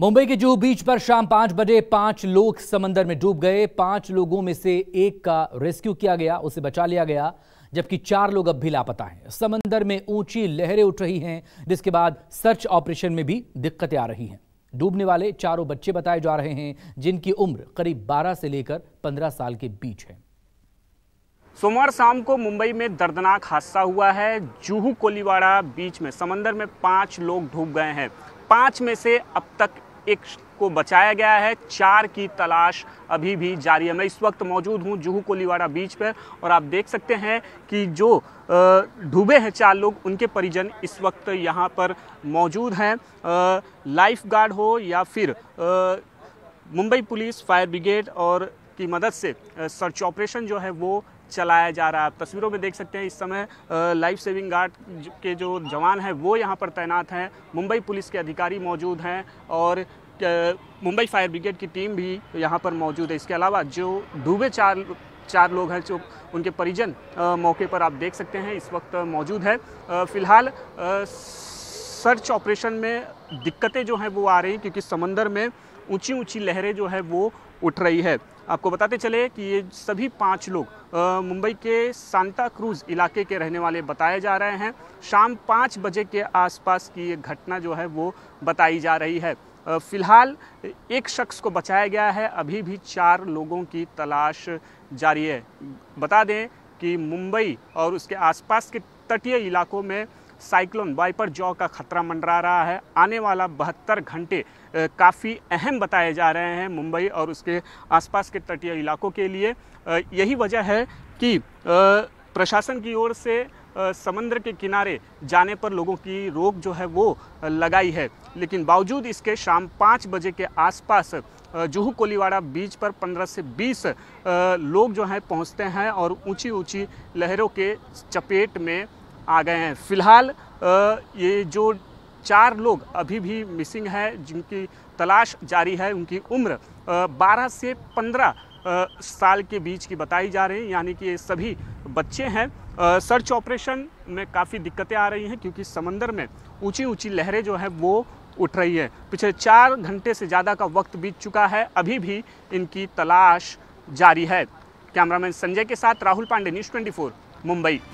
मुंबई के जुहू बीच पर शाम पांच बजे पांच लोग समंदर में डूब गए पांच लोगों में से एक का रेस्क्यू किया गया उसे बचा लिया गया जबकि चार लोग अब भी लापता हैं समंदर में ऊंची लहरें उठ रही हैं जिसके बाद सर्च ऑपरेशन में भी दिक्कतें आ रही हैं डूबने वाले चारों बच्चे बताए जा रहे हैं जिनकी उम्र करीब बारह से लेकर पंद्रह साल के बीच है सोमवार शाम को मुंबई में दर्दनाक हादसा हुआ है जूहू कोलीवाड़ा बीच में समंदर में पांच लोग डूब गए हैं पांच में से अब तक एक को बचाया गया है चार की तलाश अभी भी जारी है मैं इस वक्त मौजूद हूं जूहू कोलीवाड़ा बीच पर और आप देख सकते हैं कि जो डूबे हैं चार लोग उनके परिजन इस वक्त यहां पर मौजूद हैं लाइफ गार्ड हो या फिर मुंबई पुलिस फायर ब्रिगेड और की मदद से सर्च ऑपरेशन जो है वो चलाया जा रहा है आप तस्वीरों में देख सकते हैं इस समय लाइफ सेविंग गार्ड के जो जवान हैं वो यहाँ पर तैनात हैं मुंबई पुलिस के अधिकारी मौजूद हैं और मुंबई फायर ब्रिगेड की टीम भी यहाँ पर मौजूद है इसके अलावा जो डूबे चार चार लोग हैं जो उनके परिजन मौके पर आप देख सकते हैं इस वक्त मौजूद है फिलहाल सर्च ऑपरेशन में दिक्कतें जो हैं वो आ रही क्योंकि समंदर में ऊंची ऊंची लहरें जो है वो उठ रही है आपको बताते चले कि ये सभी पाँच लोग मुंबई के सांता क्रूज इलाके के रहने वाले बताए जा रहे हैं शाम पाँच बजे के आसपास की ये घटना जो है वो बताई जा रही है फिलहाल एक शख्स को बचाया गया है अभी भी चार लोगों की तलाश जारी है बता दें कि मुंबई और उसके आसपास के तटीय इलाकों में साइक्लोन वाइपर जॉ का खतरा मंडरा रहा है आने वाला बहत्तर घंटे काफ़ी अहम बताए जा रहे हैं मुंबई और उसके आसपास के तटीय इलाकों के लिए यही वजह है कि प्रशासन की ओर से समंदर के किनारे जाने पर लोगों की रोक जो है वो लगाई है लेकिन बावजूद इसके शाम पाँच बजे के आसपास जूहू कोलीवाड़ा बीच पर 15 से 20 लोग जो हैं पहुंचते हैं और ऊंची ऊंची लहरों के चपेट में आ गए हैं फिलहाल ये जो चार लोग अभी भी मिसिंग हैं जिनकी तलाश जारी है उनकी उम्र 12 से 15 साल के बीच की बताई जा रही है यानी कि ये सभी बच्चे हैं सर्च ऑपरेशन में काफ़ी दिक्कतें आ रही हैं क्योंकि समंदर में ऊंची ऊंची लहरें जो हैं वो उठ रही है पिछले चार घंटे से ज़्यादा का वक्त बीत चुका है अभी भी इनकी तलाश जारी है कैमरामैन संजय के साथ राहुल पांडे न्यूज़ ट्वेंटी मुंबई